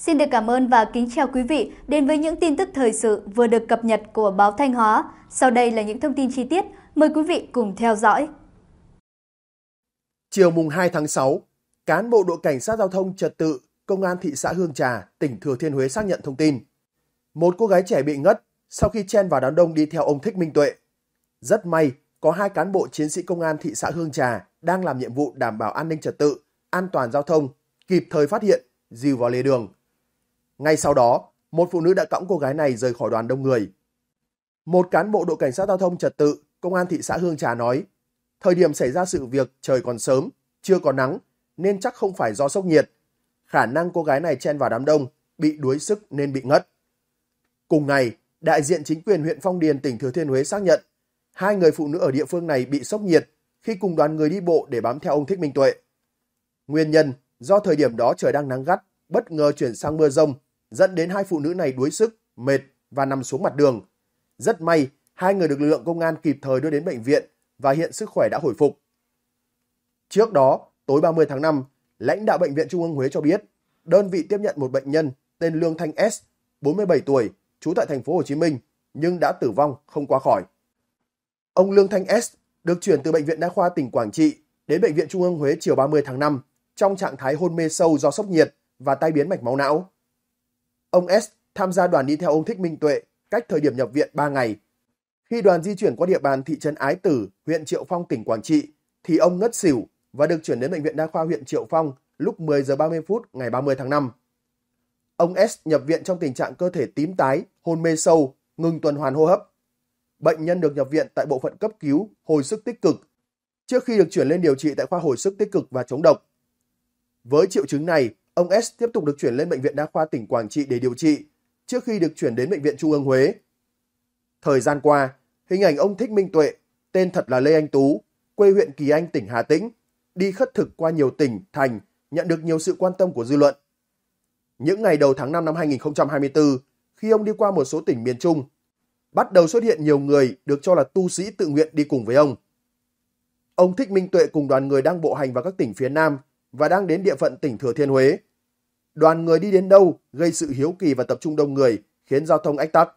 Xin được cảm ơn và kính chào quý vị đến với những tin tức thời sự vừa được cập nhật của báo Thanh Hóa. Sau đây là những thông tin chi tiết, mời quý vị cùng theo dõi. Chiều mùng 2 tháng 6, cán bộ đội cảnh sát giao thông trật tự Công an thị xã Hương Trà, tỉnh Thừa Thiên Huế xác nhận thông tin. Một cô gái trẻ bị ngất sau khi chen vào đám đông đi theo ông Thích Minh Tuệ. Rất may, có hai cán bộ chiến sĩ công an thị xã Hương Trà đang làm nhiệm vụ đảm bảo an ninh trật tự, an toàn giao thông, kịp thời phát hiện, dìu vào lề đường – ngay sau đó, một phụ nữ đã cõng cô gái này rời khỏi đoàn đông người. Một cán bộ đội cảnh sát giao thông trật tự, công an thị xã Hương Trà nói, thời điểm xảy ra sự việc trời còn sớm, chưa có nắng, nên chắc không phải do sốc nhiệt. Khả năng cô gái này chen vào đám đông, bị đuối sức nên bị ngất. Cùng ngày, đại diện chính quyền huyện Phong Điền tỉnh Thừa Thiên Huế xác nhận, hai người phụ nữ ở địa phương này bị sốc nhiệt khi cùng đoàn người đi bộ để bám theo ông Thích Minh Tuệ. Nguyên nhân do thời điểm đó trời đang nắng gắt, bất ngờ chuyển sang mưa rông dẫn đến hai phụ nữ này đuối sức, mệt và nằm xuống mặt đường. Rất may, hai người được lực lượng công an kịp thời đưa đến bệnh viện và hiện sức khỏe đã hồi phục. Trước đó, tối 30 tháng 5, lãnh đạo Bệnh viện Trung ương Huế cho biết, đơn vị tiếp nhận một bệnh nhân tên Lương Thanh S, 47 tuổi, trú tại thành phố Hồ Chí Minh, nhưng đã tử vong không qua khỏi. Ông Lương Thanh S được chuyển từ Bệnh viện Đa khoa tỉnh Quảng Trị đến Bệnh viện Trung ương Huế chiều 30 tháng 5 trong trạng thái hôn mê sâu do sốc nhiệt và tai biến mạch máu não. Ông S tham gia đoàn đi theo ông Thích Minh Tuệ cách thời điểm nhập viện 3 ngày. Khi đoàn di chuyển qua địa bàn thị trấn Ái Tử, huyện Triệu Phong, tỉnh Quảng Trị, thì ông ngất xỉu và được chuyển đến Bệnh viện Đa khoa huyện Triệu Phong lúc 10 giờ 30 phút ngày 30 tháng 5. Ông S nhập viện trong tình trạng cơ thể tím tái, hôn mê sâu, ngừng tuần hoàn hô hấp. Bệnh nhân được nhập viện tại bộ phận cấp cứu hồi sức tích cực trước khi được chuyển lên điều trị tại khoa hồi sức tích cực và chống độc. Với triệu chứng này, Ông S tiếp tục được chuyển lên Bệnh viện Đa khoa tỉnh Quảng Trị để điều trị, trước khi được chuyển đến Bệnh viện Trung ương Huế. Thời gian qua, hình ảnh ông Thích Minh Tuệ, tên thật là Lê Anh Tú, quê huyện Kỳ Anh, tỉnh Hà Tĩnh, đi khất thực qua nhiều tỉnh, thành, nhận được nhiều sự quan tâm của dư luận. Những ngày đầu tháng 5 năm 2024, khi ông đi qua một số tỉnh miền Trung, bắt đầu xuất hiện nhiều người được cho là tu sĩ tự nguyện đi cùng với ông. Ông Thích Minh Tuệ cùng đoàn người đang bộ hành vào các tỉnh phía Nam và đang đến địa phận tỉnh Thừa Thiên Huế Đoàn người đi đến đâu gây sự hiếu kỳ và tập trung đông người, khiến giao thông ách tắc.